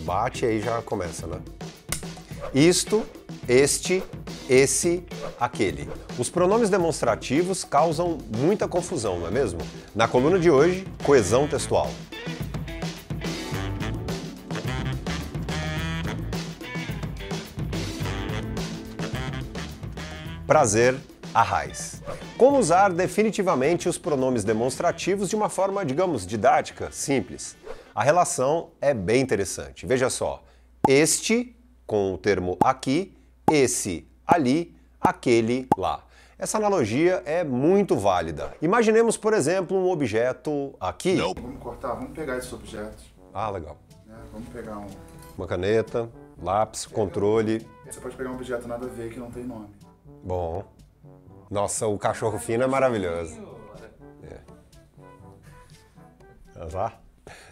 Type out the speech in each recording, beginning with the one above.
Bate aí já começa, né? Isto, este, esse, aquele. Os pronomes demonstrativos causam muita confusão, não é mesmo? Na coluna de hoje, coesão textual. Prazer a raiz. Como usar definitivamente os pronomes demonstrativos de uma forma, digamos, didática, simples? A relação é bem interessante. Veja só: este com o termo aqui, esse ali, aquele lá. Essa analogia é muito válida. Imaginemos, por exemplo, um objeto aqui. Não. Vamos cortar, vamos pegar esse objeto. Ah, legal. É, vamos pegar um... uma caneta, lápis, controle. Você pode pegar um objeto nada a ver que não tem nome. Bom. Nossa, o cachorro fino é maravilhoso. É.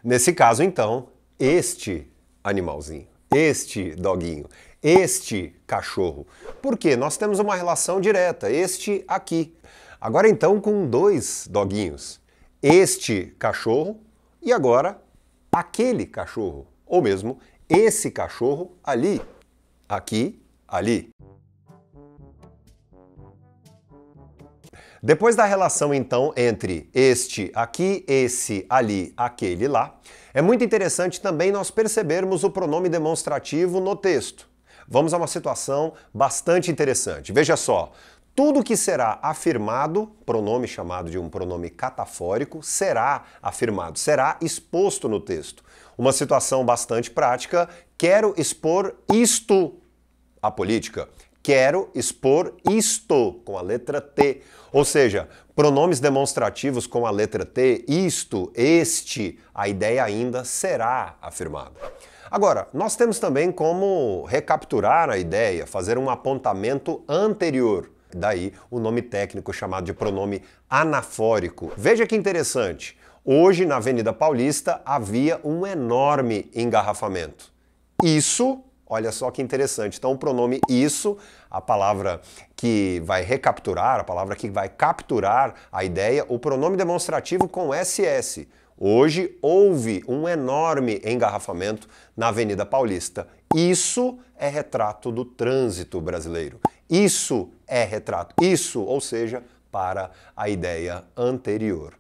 Nesse caso, então, este animalzinho, este doguinho, este cachorro. Porque nós temos uma relação direta, este aqui. Agora então com dois doguinhos. Este cachorro e agora aquele cachorro, ou mesmo esse cachorro ali, aqui, ali. Depois da relação, então, entre este aqui, esse ali, aquele lá, é muito interessante também nós percebermos o pronome demonstrativo no texto. Vamos a uma situação bastante interessante. Veja só. Tudo que será afirmado, pronome chamado de um pronome catafórico, será afirmado, será exposto no texto. Uma situação bastante prática, quero expor isto à política quero expor isto com a letra T. Ou seja, pronomes demonstrativos com a letra T, isto, este, a ideia ainda será afirmada. Agora, nós temos também como recapturar a ideia, fazer um apontamento anterior. Daí o nome técnico chamado de pronome anafórico. Veja que interessante. Hoje, na Avenida Paulista, havia um enorme engarrafamento. Isso Olha só que interessante. Então, o pronome isso, a palavra que vai recapturar, a palavra que vai capturar a ideia, o pronome demonstrativo com SS. Hoje houve um enorme engarrafamento na Avenida Paulista. Isso é retrato do trânsito brasileiro. Isso é retrato. Isso, ou seja, para a ideia anterior.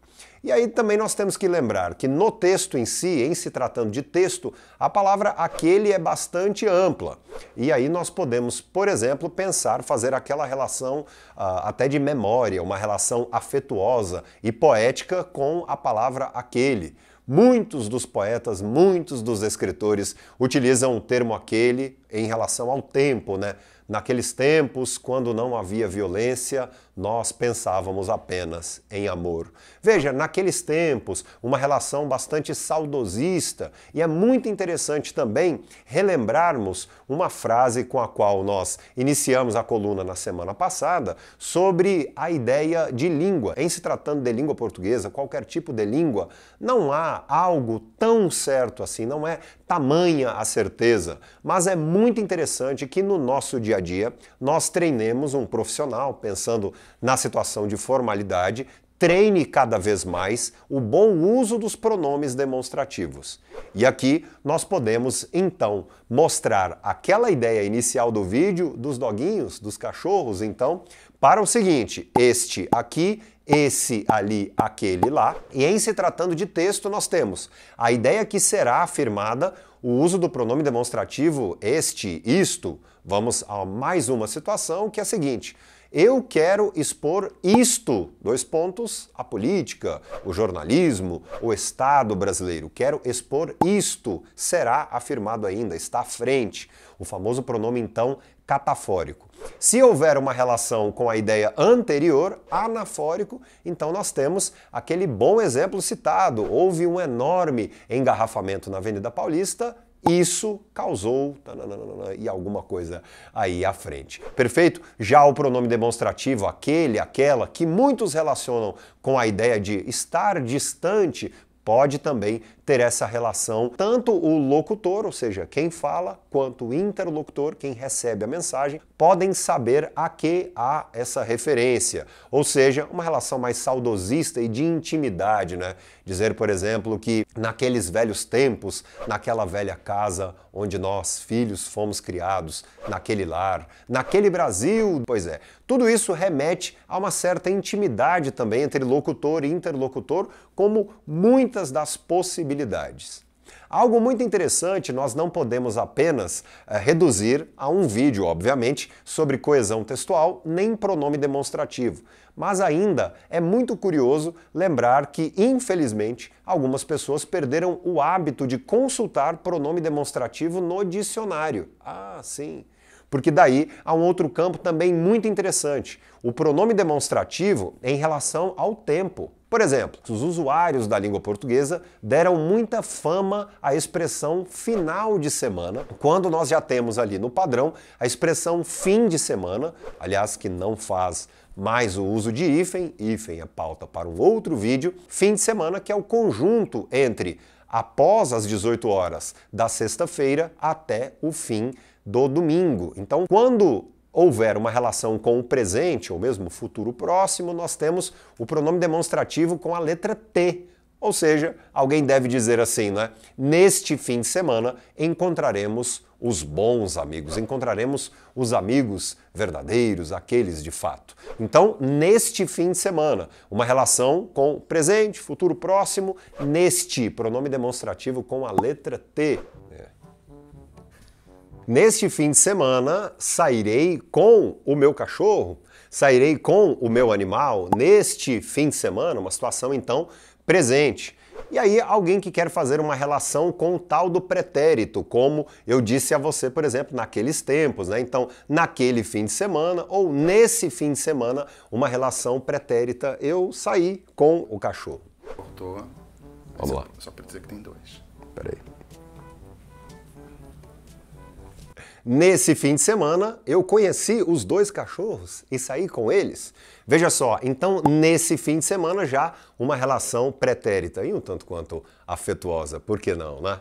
E aí também nós temos que lembrar que no texto em si, em se tratando de texto, a palavra aquele é bastante ampla. E aí nós podemos, por exemplo, pensar, fazer aquela relação ah, até de memória, uma relação afetuosa e poética com a palavra aquele. Muitos dos poetas, muitos dos escritores utilizam o termo aquele em relação ao tempo, né? Naqueles tempos, quando não havia violência, nós pensávamos apenas em amor. Veja, naqueles tempos, uma relação bastante saudosista, e é muito interessante também relembrarmos uma frase com a qual nós iniciamos a coluna na semana passada sobre a ideia de língua. Em se tratando de língua portuguesa, qualquer tipo de língua, não há algo tão certo assim, não é tamanha a certeza, mas é muito interessante que no nosso dia a dia nós treinemos um profissional pensando na situação de formalidade, treine cada vez mais o bom uso dos pronomes demonstrativos. E aqui nós podemos então mostrar aquela ideia inicial do vídeo dos doguinhos, dos cachorros, então, para o seguinte: este aqui esse ali, aquele lá. E em se tratando de texto, nós temos a ideia que será afirmada, o uso do pronome demonstrativo este, isto. Vamos a mais uma situação que é a seguinte. Eu quero expor isto, dois pontos, a política, o jornalismo, o Estado brasileiro. Quero expor isto, será afirmado ainda, está à frente. O famoso pronome, então, catafórico. Se houver uma relação com a ideia anterior, anafórico, então nós temos aquele bom exemplo citado. Houve um enorme engarrafamento na Avenida Paulista, isso causou e alguma coisa aí à frente. Perfeito? Já o pronome demonstrativo, aquele, aquela, que muitos relacionam com a ideia de estar distante pode também ter essa relação, tanto o locutor, ou seja, quem fala, quanto o interlocutor, quem recebe a mensagem, podem saber a que há essa referência, ou seja, uma relação mais saudosista e de intimidade, né? Dizer, por exemplo, que naqueles velhos tempos, naquela velha casa, onde nós, filhos, fomos criados, naquele lar, naquele Brasil. Pois é, tudo isso remete a uma certa intimidade também entre locutor e interlocutor, como muitas das possibilidades. Algo muito interessante, nós não podemos apenas é, reduzir a um vídeo, obviamente, sobre coesão textual nem pronome demonstrativo. Mas ainda é muito curioso lembrar que, infelizmente, algumas pessoas perderam o hábito de consultar pronome demonstrativo no dicionário. Ah, sim porque daí há um outro campo também muito interessante: o pronome demonstrativo em relação ao tempo. Por exemplo, os usuários da língua portuguesa deram muita fama à expressão final de semana, quando nós já temos ali no padrão a expressão fim de semana, aliás, que não faz mais o uso de hífen, hífen é pauta para um outro vídeo, fim de semana, que é o conjunto entre após as 18 horas da sexta-feira até o fim do domingo. Então, quando houver uma relação com o presente ou mesmo futuro próximo, nós temos o pronome demonstrativo com a letra T. Ou seja, alguém deve dizer assim, né? Neste fim de semana encontraremos os bons amigos, encontraremos os amigos verdadeiros, aqueles de fato. Então, neste fim de semana, uma relação com presente, futuro próximo, neste, pronome demonstrativo com a letra T. Neste fim de semana sairei com o meu cachorro, sairei com o meu animal. Neste fim de semana, uma situação então presente. E aí, alguém que quer fazer uma relação com o tal do pretérito, como eu disse a você, por exemplo, naqueles tempos, né? Então, naquele fim de semana ou nesse fim de semana, uma relação pretérita, eu saí com o cachorro. Cortou. Vamos lá. Só pra dizer que tem dois. Peraí. Nesse fim de semana, eu conheci os dois cachorros e saí com eles. Veja só, então nesse fim de semana já uma relação pretérita e um tanto quanto afetuosa, por que não, né?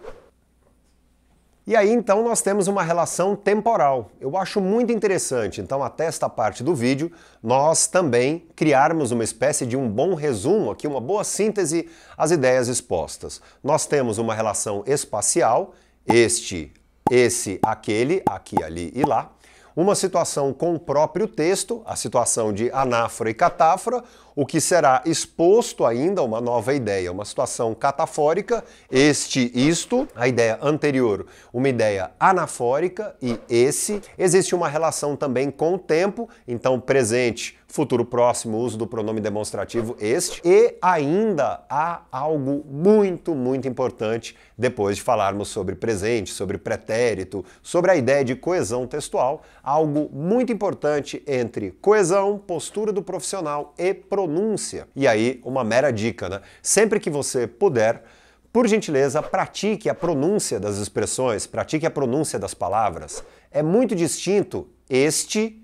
E aí então nós temos uma relação temporal. Eu acho muito interessante, então até esta parte do vídeo, nós também criarmos uma espécie de um bom resumo aqui, uma boa síntese às ideias expostas. Nós temos uma relação espacial, este esse, aquele, aqui, ali e lá, uma situação com o próprio texto, a situação de anáfora e catáfora, o que será exposto ainda uma nova ideia, uma situação catafórica, este, isto, a ideia anterior, uma ideia anafórica e esse. Existe uma relação também com o tempo, então presente, futuro próximo, uso do pronome demonstrativo este. E ainda há algo muito, muito importante depois de falarmos sobre presente, sobre pretérito, sobre a ideia de coesão textual, algo muito importante entre coesão, postura do profissional e pronúncia. E aí, uma mera dica, né? Sempre que você puder, por gentileza, pratique a pronúncia das expressões, pratique a pronúncia das palavras. É muito distinto este,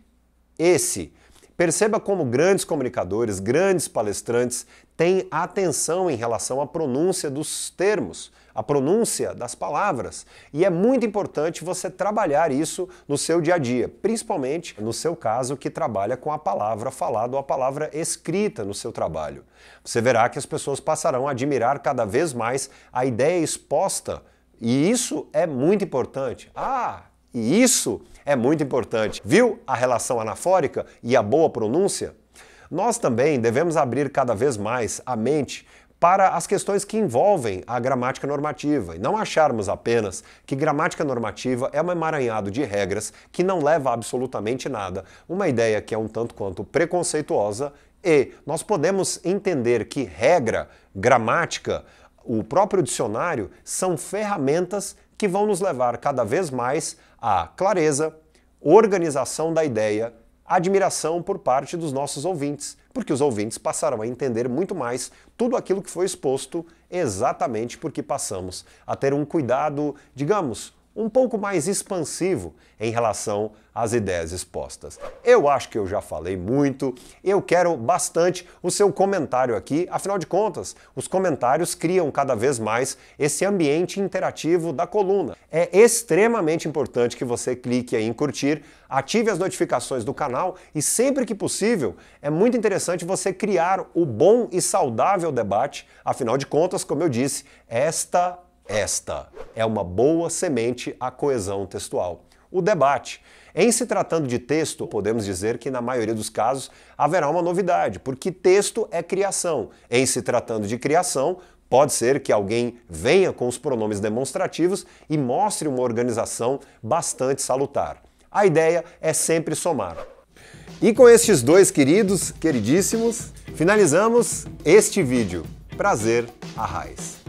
esse. Perceba como grandes comunicadores, grandes palestrantes tem atenção em relação à pronúncia dos termos, à pronúncia das palavras. E é muito importante você trabalhar isso no seu dia a dia, principalmente no seu caso que trabalha com a palavra falada ou a palavra escrita no seu trabalho. Você verá que as pessoas passarão a admirar cada vez mais a ideia exposta, e isso é muito importante. Ah, e isso é muito importante. Viu a relação anafórica e a boa pronúncia? Nós também devemos abrir cada vez mais a mente para as questões que envolvem a gramática normativa e não acharmos apenas que gramática normativa é um emaranhado de regras que não leva a absolutamente nada, uma ideia que é um tanto quanto preconceituosa e nós podemos entender que regra, gramática, o próprio dicionário são ferramentas que vão nos levar cada vez mais à clareza, organização da ideia admiração por parte dos nossos ouvintes, porque os ouvintes passaram a entender muito mais tudo aquilo que foi exposto, exatamente porque passamos a ter um cuidado, digamos, um pouco mais expansivo em relação às ideias expostas. Eu acho que eu já falei muito, eu quero bastante o seu comentário aqui, afinal de contas, os comentários criam cada vez mais esse ambiente interativo da coluna. É extremamente importante que você clique em curtir, ative as notificações do canal e sempre que possível, é muito interessante você criar o bom e saudável debate, afinal de contas, como eu disse, esta esta é uma boa semente à coesão textual. O debate. Em se tratando de texto, podemos dizer que na maioria dos casos haverá uma novidade, porque texto é criação. Em se tratando de criação, Pode ser que alguém venha com os pronomes demonstrativos e mostre uma organização bastante salutar. A ideia é sempre somar. E com estes dois queridos, queridíssimos, finalizamos este vídeo. Prazer, raiz.